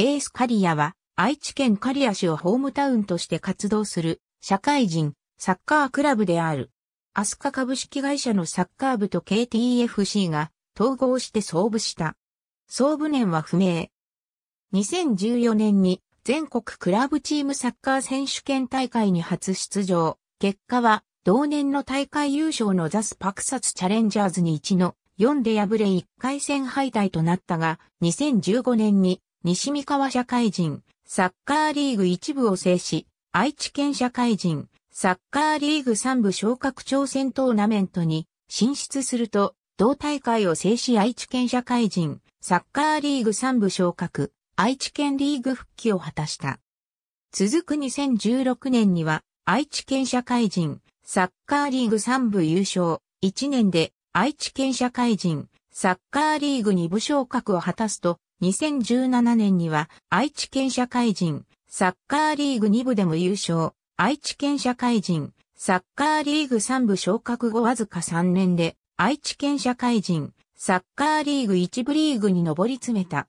エースカリアは愛知県刈谷市をホームタウンとして活動する社会人サッカークラブである。アスカ株式会社のサッカー部と KTFC が統合して創部した。創部年は不明。2014年に全国クラブチームサッカー選手権大会に初出場。結果は同年の大会優勝のザスパクサツチャレンジャーズに1の4で敗れ1回戦敗退となったが、2015年に西三河社会人、サッカーリーグ一部を制し、愛知県社会人、サッカーリーグ三部昇格挑戦トーナメントに進出すると、同大会を制し愛知県社会人、サッカーリーグ三部昇格、愛知県リーグ復帰を果たした。続く2016年には、愛知県社会人、サッカーリーグ三部優勝、1年で愛知県社会人、サッカーリーグ二部昇格を果たすと、2017年には愛知県社会人サッカーリーグ2部でも優勝、愛知県社会人サッカーリーグ3部昇格後わずか3年で愛知県社会人サッカーリーグ1部リーグに上り詰めた。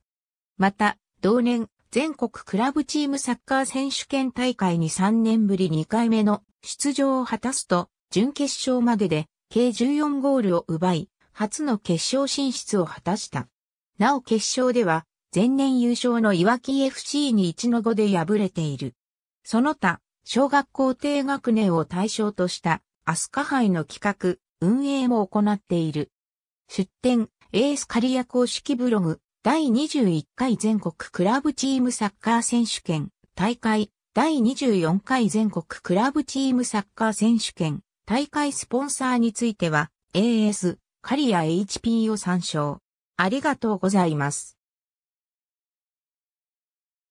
また、同年、全国クラブチームサッカー選手権大会に3年ぶり2回目の出場を果たすと、準決勝までで計14ゴールを奪い、初の決勝進出を果たした。なお決勝では、前年優勝のいわき FC に1の5で敗れている。その他、小学校低学年を対象としたアスカ杯の企画、運営も行っている。出展、エースカリア公式ブログ、第21回全国クラブチームサッカー選手権、大会、第24回全国クラブチームサッカー選手権、大会スポンサーについては、AS、カリア HP を参照。ありがとうございます。